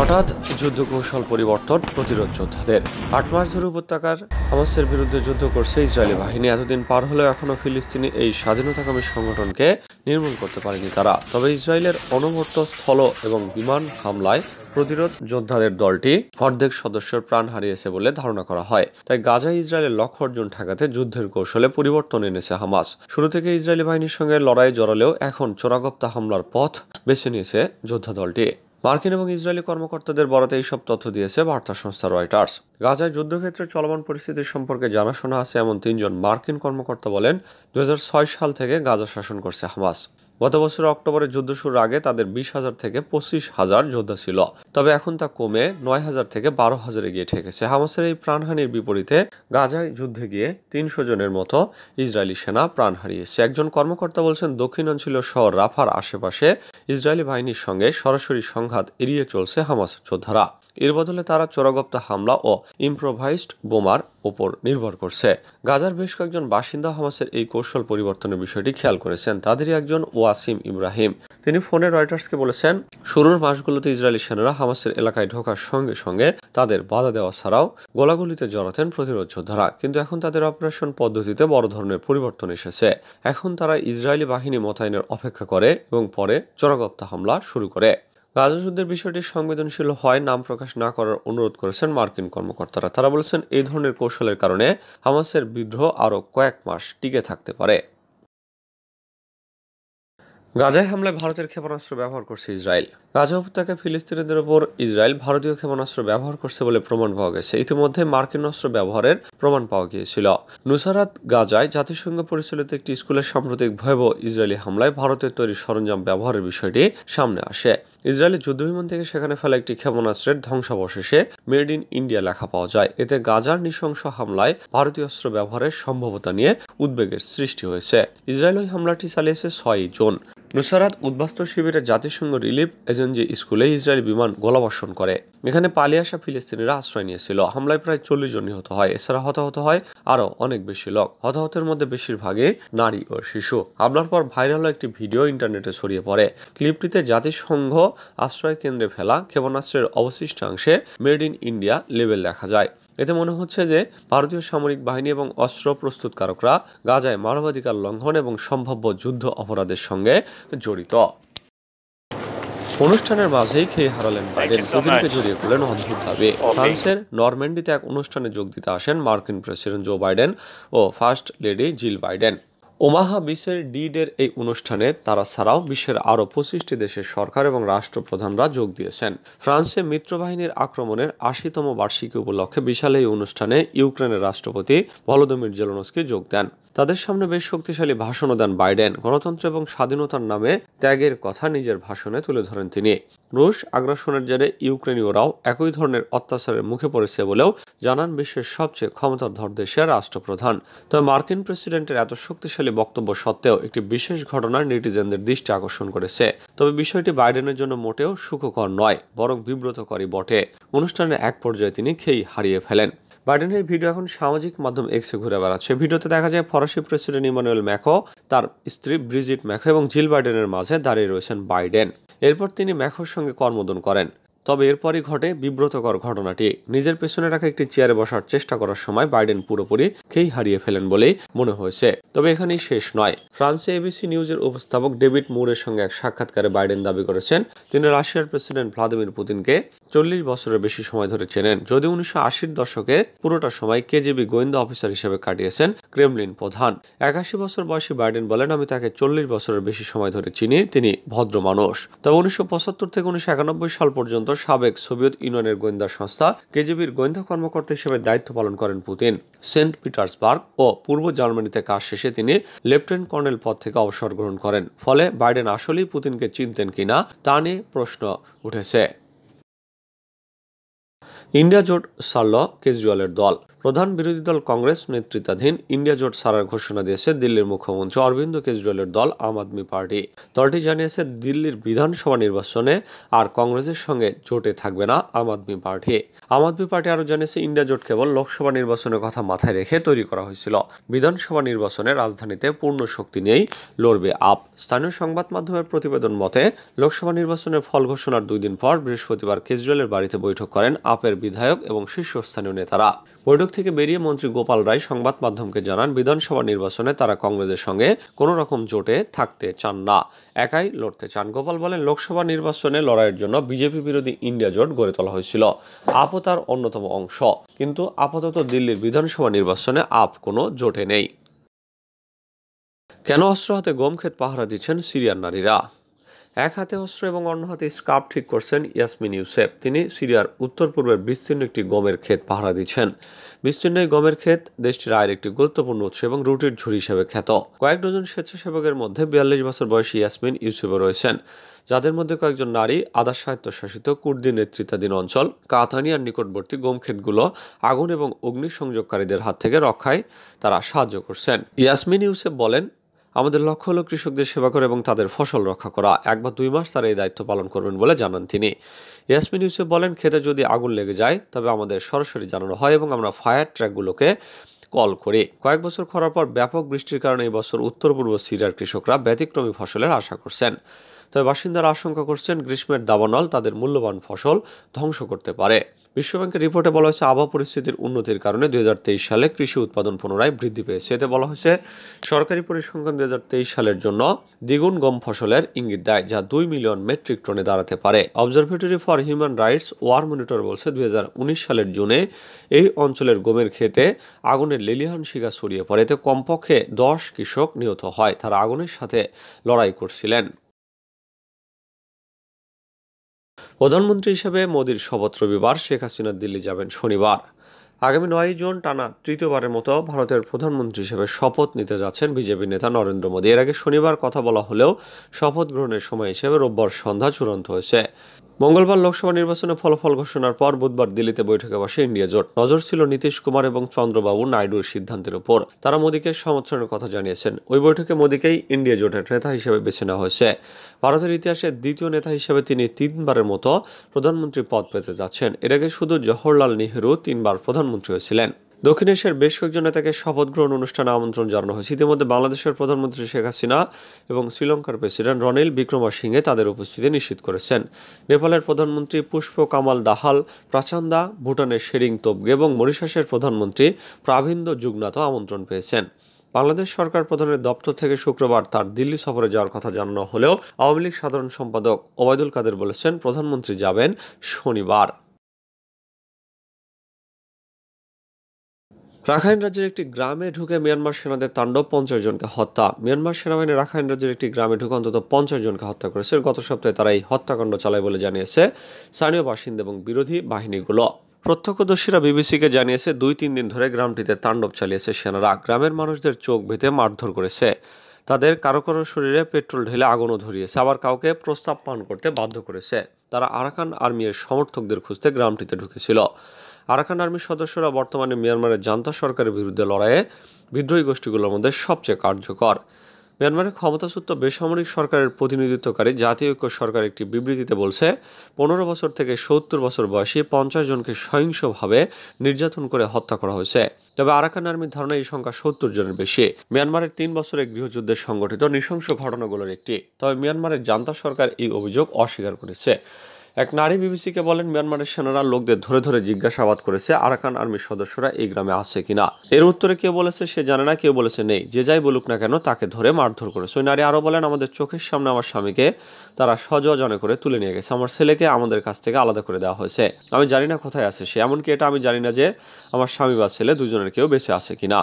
হঠাৎ যুদ্ধ কৌশল পরিবর্তন প্রতিরোধ যোদ্ধাদের আট মাস ধরে উপত্যকার হামাসের বিরুদ্ধে যুদ্ধ করছে ইসরায়েলি বাহিনী এতদিন পার হলেও এখনও ফিলিস্তিনি এই স্বাধীনতাকামী সংগঠনকে নির্মূল করতে পারেনি তারা তবে ইসরায়েলের অনবরত স্থল এবং বিমান হামলায় প্রতিরোধ যোদ্ধাদের দলটি অর্ধেক সদস্যের প্রাণ হারিয়েছে বলে ধারণা করা হয় তাই গাজা ইসরায়েলের লক্ষ্য অর্জন ঠেকাতে যুদ্ধের কৌশলে পরিবর্তন এনেছে হামাস শুরু থেকে ইসরায়েলি বাহিনীর সঙ্গে লড়াই জড়ালেও এখন চোরাগপ্তা হামলার পথ বেছে নিয়েছে যোদ্ধা দলটি মার্কিন এবং ইসরায়েলি কর্মকর্তাদের বরাতে এইসব তথ্য দিয়েছে বার্তা সংস্থা রয়টার্স গাজায় যুদ্ধক্ষেত্রে চলমান পরিস্থিতি সম্পর্কে জানাশোনা আছে এমন তিনজন মার্কিন কর্মকর্তা বলেন দু সাল থেকে গাজা শাসন করছে হামাস গত বছর অক্টোবরের যুদ্ধ শুরুর আগে তাদের বিশ হাজার থেকে পঁচিশ হাজার যোদ্ধা ছিল তবে এখন তা কমে নয় হাজার থেকে বারো হাজারে গিয়ে ঠেকেছে হামাসের এই প্রাণহানির বিপরীতে গাজায় যুদ্ধে গিয়ে তিনশো জনের মতো ইসরায়েলি সেনা প্রাণ হারিয়েছে একজন কর্মকর্তা বলছেন দক্ষিণ অঞ্চল শহর রাফার আশেপাশে ইসরায়েলি বাহিনীর সঙ্গে সরাসরি সংঘাত এড়িয়ে চলছে হামাস যোদ্ধারা এর বদলে তারা চোরাগপ্তা হামলা ও ইম্প্রোভাইজড বোমার ওপর নির্ভর করছে গাজার বেশ কয়েকজন বাসিন্দা হামাসের এই কৌশল পরিবর্তনের বিষয়টি খেয়াল করেছেন তাদেরই একজন ওয়াসিম ইব্রাহিম তিনি ফোনে রয়টার্সকে বলেছেন শুরুর মাসগুলোতে ইসরায়েলি সেনারা হামাসের এলাকায় ঢোকার সঙ্গে সঙ্গে তাদের বাধা দেওয়া ছাড়াও গোলাগুলিতে জড়াতেন প্রতিরোধ যোদ্ধারা কিন্তু এখন তাদের অপারেশন পদ্ধতিতে বড় ধরনের পরিবর্তন এসেছে এখন তারা ইসরায়েলি বাহিনী মোতায়েনের অপেক্ষা করে এবং পরে চোরাগপ্তা হামলা শুরু করে গাজাযুদ্ধের বিষয়টি সংবেদনশীল হয় নাম প্রকাশ না করার অনুরোধ করেছেন মার্কিন কর্মকর্তারা তারা বলেছেন এই ধরনের কৌশলের কারণে হামাসের বিদ্রোহ আরও কয়েক মাস টিকে থাকতে পারে গাজায় হামলায় ভারতের ক্ষেপণাস্ত্র ব্যবহার করছে ইসরায়েল গাজা উপত্যকায় ফিলিস্তিনিদের ওপর ইসরায়েল ভারতীয় ক্ষেপণাস্ত্র ব্যবহার করছে বলে প্রমাণ পাওয়া গেছে ইতিমধ্যে মার্কিন অস্ত্র ব্যবহারের প্রমাণ পাওয়া গিয়েছিল নুসারাত গাজায় জাতিসংঘ পরিচালিত একটি স্কুলের সাম্প্রতিক ভয়াবহ ইসরায়েলি হামলায় ভারতের তৈরি সরঞ্জাম ব্যবহারের বিষয়টি সামনে আসে ইসরায়েলের যুদ্ধবিমান থেকে সেখানে ফেলা একটি ক্ষেপণাস্ত্রের ধ্বংসাবশেষে মেড ইন ইন্ডিয়া লেখা পাওয়া যায় এতে গাজার নৃশংস হামলায় ভারতীয় অস্ত্র ব্যবহারের সম্ভাবতা নিয়ে উদ্বেগের সৃষ্টি হয়েছে ইসরায়েল ওই হামলাটি চালিয়েছে ছয়ই জুন নুসারাত উদ্বাস্তু শিবিরে জাতিসংঘ রিলিফ এজেন্সি স্কুলে ইসরায়েলি বিমান গোলাবর্ষণ করে এখানে পালিয়ে আসা ফিলিস্তিনিরা আশ্রয় নিয়েছিল হামলায় প্রায় চল্লিশ জন নিহত হয় এছাড়া হতাহত হয় আরও অনেক বেশি লোক হতাহতের মধ্যে বেশিরভাগই নারী ও শিশু হামলার পর ভাইরাল একটি ভিডিও ইন্টারনেটে ছড়িয়ে পড়ে ক্লিপটিতে জাতিসংঘ আশ্রয় কেন্দ্রে ফেলা ক্ষেপণাস্ত্রের অবশিষ্টাংশে মেড ইন ইন্ডিয়া লেবেল দেখা যায় এতে মনে হচ্ছে যে ভারতীয় সামরিক বাহিনী এবং অস্ত্র প্রস্তুতকারকরা গাজায় মানবাধিকার লঙ্ঘন এবং সম্ভাব্য যুদ্ধ অপরাধের সঙ্গে জড়িত অনুষ্ঠানের মাঝেই খেয়ে হারালেন বাইডেন পুতিনকে জড়িয়ে করলেন অদ্ভুতভাবে ফ্রান্সের নরম্যান্ডিতে এক অনুষ্ঠানে যোগ দিতে আসেন মার্কিন প্রেসিডেন্ট জো বাইডেন ও first lady Jill Biden Omaha বিশ্বের ডিডের এই অনুষ্ঠানে তারা ছাড়াও বিশ্বের আরও পঁচিশটি দেশের সরকার এবং রাষ্ট্রপ্রধানরা যোগ দিয়েছেন ফ্রান্সে মিত্রবাহিনীর আক্রমণের আশিতম বার্ষিকী উপলক্ষে বিশাল এই অনুষ্ঠানে ইউক্রেনের রাষ্ট্রপতি ভলোদিমির জেলনস্কি যোগ দেন তাদের সামনে বেশ শক্তিশালী ভাষণও দেন বাইডেন গণতন্ত্র এবং স্বাধীনতার নামে ত্যাগের কথা নিজের ভাষণে তুলে ধরেন তিনি রুশ আগ্রাসনের জেরে ইউক্রেনীয়রাও একই ধরনের অত্যাচারের মুখে পড়েছে বলেও জানান বিশ্বের সবচেয়ে ক্ষমতাধর দেশের রাষ্ট্রপ্রধান তবে মার্কিন প্রেসিডেন্টের এত শক্তিশালী প্রভাবশালী বক্তব্য সত্ত্বেও একটি বিশেষ ঘটনা নেটিজেনদের দৃষ্টি আকর্ষণ করেছে তবে বিষয়টি বাইডেনের জন্য মোটেও সুখকর নয় বরং বিব্রতকরই বটে অনুষ্ঠানের এক পর্যায়ে তিনি খেই হারিয়ে ফেলেন বাইডেনের ভিডিও এখন সামাজিক মাধ্যম এক্সে ঘুরে বেড়াচ্ছে ভিডিওতে দেখা যায় ফরাসি প্রেসিডেন্ট ইমানুয়েল ম্যাকো তার স্ত্রী ব্রিজিট ম্যাকো এবং জিল বাইডেনের মাঝে দাঁড়িয়ে রয়েছেন বাইডেন এরপর তিনি ম্যাকোর সঙ্গে কর্মদন করেন তবে এরপরই ঘটে বিব্রতকর ঘটনাটি নিজের পেছনে রাখা একটি চেয়ারে বসার চেষ্টা করার সময় বাইডেন পুরোপুরি খেই হারিয়ে ফেলেন বলেই মনে হয়েছে তবে এখানেই শেষ নয় ফ্রান্সে এবিসি নিউজের উপস্থাপক ডেভিড মুরের সঙ্গে এক সাক্ষাৎকারে বাইডেন দাবি করেছেন তিনি রাশিয়ার প্রেসিডেন্ট ভ্লাদিমির পুতিনকে চল্লিশ বছরের বেশি সময় ধরে চেনেন যদি উনিশশো আশির দশকে পুরোটা সময় কেজিবি গোয়েন্দা অফিসার হিসেবে কাটিয়েছেন ক্রেমলিন প্রধান একাশি বছর বয়সী বাইডেন বলেন আমি তাকে চল্লিশ বছরের বেশি সময় ধরে চিনি তিনি ভদ্র মানুষ তবে উনিশশো পঁচাত্তর থেকে উনিশশো একানব্বই সাল পর্যন্ত পর্যন্ত সাবেক সোভিয়েত ইউনিয়নের গোয়েন্দা সংস্থা কেজিবির গোয়েন্দা কর্মকর্তা হিসেবে দায়িত্ব পালন করেন পুতিন সেন্ট পিটার্সবার্গ ও পূর্ব জার্মানিতে কাজ শেষে তিনি লেফটেন্যান্ট কর্নেল পদ থেকে অবসর গ্রহণ করেন ফলে বাইডেন আসলেই পুতিনকে চিনতেন কিনা তা নিয়ে প্রশ্ন উঠেছে ইন্ডিয়া জোট সারল কেজরিওয়ালের দল প্রধান বিরোধী দল কংগ্রেস নেতৃত্বাধীন ইন্ডিয়া জোট সারার ঘোষণা দিয়েছে দিল্লির মুখ্যমন্ত্রী অরবিন্দ কেজরিওয়ালের দল আম আদমি পার্টি দলটি জানিয়েছে দিল্লির বিধানসভা নির্বাচনে আর কংগ্রেসের সঙ্গে জোটে থাকবে না আম আদমি পার্টি আম আদমি পার্টি আরও জানিয়েছে ইন্ডিয়া জোট কেবল লোকসভা নির্বাচনের কথা মাথায় রেখে তৈরি করা হয়েছিল বিধানসভা নির্বাচনে রাজধানীতে পূর্ণ শক্তি নিয়েই লড়বে আপ স্থানীয় সংবাদ মাধ্যমের প্রতিবেদন মতে লোকসভা নির্বাচনের ফল ঘোষণার দুই দিন পর বৃহস্পতিবার কেজরিওয়ালের বাড়িতে বৈঠক করেন আপের বিধায়ক এবং শীর্ষস্থানীয় নেতারা বৈঠক থেকে বেরিয়ে মন্ত্রী গোপাল রায় সংবাদ মাধ্যমকে জানান বিধানসভা নির্বাচনে তারা কংগ্রেসের সঙ্গে কোনো রকম জোটে থাকতে চান না একাই লড়তে চান গোপাল বলেন লোকসভা নির্বাচনে লড়াইয়ের জন্য বিজেপি বিরোধী ইন্ডিয়া জোট গড়ে তোলা হয়েছিল আপ তার অন্যতম অংশ কিন্তু আপাতত দিল্লির বিধানসভা নির্বাচনে আপ কোনো জোটে নেই কেন অস্ত্র হাতে গমক্ষেত পাহারা দিচ্ছেন সিরিয়ার নারীরা এক হাতে অস্ত্র এবং অন্য হাতে স্কার্ফ ঠিক করছেন ইয়াসমিন ইউসেফ তিনি সিরিয়ার উত্তর পূর্বের বিস্তীর্ণ একটি গমের ক্ষেত পাহারা দিচ্ছেন বিস্তীর্ণ এই গমের ক্ষেত দেশটির আয়ের একটি গুরুত্বপূর্ণ উৎস এবং রুটির ঝুড়ি হিসেবে খ্যাত কয়েক ডজন স্বেচ্ছাসেবকের মধ্যে বিয়াল্লিশ বছর বয়সী ইয়াসমিন ইউসেফও রয়েছেন যাদের মধ্যে কয়েকজন নারী আধা স্বায়ত্তশাসিত কুর্দি নেতৃত্বাধীন অঞ্চল কাতানিয়ার নিকটবর্তী গোমক্ষেতগুলো আগুন এবং অগ্নিসংযোগকারীদের হাত থেকে রক্ষায় তারা সাহায্য করছেন ইয়াসমিন ইউসেফ বলেন আমাদের লক্ষ্য হল কৃষকদের সেবা করা এবং তাদের ফসল রক্ষা করা এক বা দুই মাস তারা এই দায়িত্ব পালন করবেন বলে জানান তিনি ইয়াসমিন ইউসুফ বলেন খেতে যদি আগুন লেগে যায় তবে আমাদের সরাসরি জানানো হয় এবং আমরা ফায়ার ট্র্যাকগুলোকে কল করে কয়েক বছর খরার পর ব্যাপক বৃষ্টির কারণে এবছর উত্তর পূর্ব সিরিয়ার কৃষকরা ব্যতিক্রমী ফসলের আশা করছেন তবে বাসিন্দারা আশঙ্কা করছেন গ্রীষ্মের দাবানল তাদের মূল্যবান ফসল ধ্বংস করতে পারে বিশ্বব্যাংকের রিপোর্টে বলা হয়েছে আবহাওয়া পরিস্থিতির উন্নতির কারণে দুই সালে কৃষি উৎপাদন পুনরায় বৃদ্ধি পেয়েছে এতে বলা হয়েছে সরকারি পরিসংখ্যান দুই সালের জন্য দ্বিগুণ গম ফসলের ইঙ্গিত দেয় যা দুই মিলিয়ন মেট্রিক টনে দাঁড়াতে পারে observatory for human rights war monitor বলছে দুই সালের জুনে এই অঞ্চলের গমের খেতে আগুনের লেলিহান শিকা ছড়িয়ে পড়ে এতে কমপক্ষে দশ কৃষক নিহত হয় তারা আগুনের সাথে লড়াই করছিলেন প্রধানমন্ত্রী হিসেবে মোদীর শপথ রবিবার শেখ হাসিনা দিল্লি যাবেন শনিবার আগামী নয় জুন টানা তৃতীয়বারের মতো ভারতের প্রধানমন্ত্রী হিসেবে শপথ নিতে যাচ্ছেন বিজেপি নেতা নরেন্দ্র মোদী এর আগে শনিবার কথা বলা হলেও শপথ গ্রহণের সময় হিসেবে রোববার সন্ধ্যা চূড়ান্ত হয়েছে মঙ্গলবার লোকসভা নির্বাচনে ফলাফল ঘোষণার পর বুধবার দিল্লিতে বৈঠকে বসে ইন্ডিয়া জোট নজর ছিল নীতিশ কুমার এবং চন্দ্রবাবু নাইডুর সিদ্ধান্তের উপর তারা মোদীকে সমর্থনের কথা জানিয়েছেন ওই বৈঠকে মোদীকেই ইন্ডিয়া জোটের নেতা হিসেবে বেছে নেওয়া হয়েছে ভারতের ইতিহাসে দ্বিতীয় নেতা হিসেবে তিনি তিনবারের মতো প্রধানমন্ত্রী পদ পেতে যাচ্ছেন এর আগে শুধু জওহরলাল নেহরু তিনবার প্রধানমন্ত্রী হয়েছিলেন দক্ষিণ এশিয়ার বেশ কয়েকজন নেতাকে শপথ গ্রহণ অনুষ্ঠানে আমন্ত্রণ জানানো হয়েছে ইতিমধ্যে বাংলাদেশের প্রধানমন্ত্রী শেখ হাসিনা এবং শ্রীলঙ্কার প্রেসিডেন্ট রনিল বিক্রমাসিংহে তাদের উপস্থিতি নিশ্চিত করেছেন নেপালের প্রধানমন্ত্রী পুষ্প কামাল দাহাল প্রাচান্দা ভুটানের শেরিং তোপগে এবং মরিশাসের প্রধানমন্ত্রী প্রাভিন্দ্য যুগনাথও আমন্ত্রণ পেয়েছেন বাংলাদেশ সরকার প্রধানের দপ্তর থেকে শুক্রবার তার দিল্লি সফরে যাওয়ার কথা জানানো হলেও আওয়ামী লীগ সাধারণ সম্পাদক ওবায়দুল কাদের বলেছেন প্রধানমন্ত্রী যাবেন শনিবার রাখাইন রাজ্যের একটি গ্রামে ঢুকে মিয়ানমার সেনাদের তাণ্ডব পঞ্চাশ জনকে হত্যা মিয়ানমার সেনাবাহিনী রাখাইন রাজ্যের একটি গ্রামে ঢুকে অন্তত পঞ্চাশ জনকে হত্যা করেছে গত সপ্তাহে তারা এই হত্যাকাণ্ড চালায় বলে জানিয়েছে স্থানীয় বাসিন্দা এবং বিরোধী বাহিনীগুলো প্রত্যক্ষদর্শীরা বিবিসিকে জানিয়েছে দুই তিন দিন ধরে গ্রামটিতে তাণ্ডব চালিয়েছে সেনারা গ্রামের মানুষদের চোখ ভেতে মারধর করেছে তাদের কারো কারো শরীরে পেট্রোল ঢেলে আগুনও ধরিয়েছে আবার কাউকে প্রস্তাব পান করতে বাধ্য করেছে তারা আরাকান আর্মির সমর্থকদের খুঁজতে গ্রামটিতে ঢুকেছিল আরাকান আর্মির সদস্যরা বর্তমানে মিয়ানমারের জান্তা সরকারের বিরুদ্ধে লড়াইয়ে বিদ্রোহী গোষ্ঠীগুলোর মধ্যে সবচেয়ে কার্যকর মিয়ানমারের ক্ষমতাসূত্র বেসামরিক সরকারের প্রতিনিধিত্বকারী জাতীয় ঐক্য সরকার একটি বিবৃতিতে বলছে পনেরো বছর থেকে সত্তর বছর বয়সী পঞ্চাশ জনকে সহিংসভাবে নির্যাতন করে হত্যা করা হয়েছে তবে আরাকান আর্মির ধারণা এই সংখ্যা সত্তর জনের বেশি মিয়ানমারের তিন বছরের গৃহযুদ্ধে সংগঠিত নৃশংস ঘটনাগুলোর একটি তবে মিয়ানমারের জান্তা সরকার এই অভিযোগ অস্বীকার করেছে এক নারী বিবিসিকে বলেন মিয়ানমারের সেনারা লোকদের ধরে ধরে জিজ্ঞাসাবাদ করেছে আরাকান আর্মির সদস্যরা এই গ্রামে আছে কিনা এর উত্তরে কেউ বলেছে সে জানে না কেউ বলেছে নেই যে যাই বলুক না কেন তাকে ধরে মারধর করেছে ওই নারী আরও বলেন আমাদের চোখের সামনে আমার স্বামীকে তারা সজনে করে তুলে নিয়ে গেছে আমার ছেলেকে আমাদের কাছ থেকে আলাদা করে দেওয়া হয়েছে আমি জানি না কোথায় আছে সে এমনকি এটা আমি জানি না যে আমার স্বামী বা ছেলে দুজনের কেউ বেঁচে আছে কিনা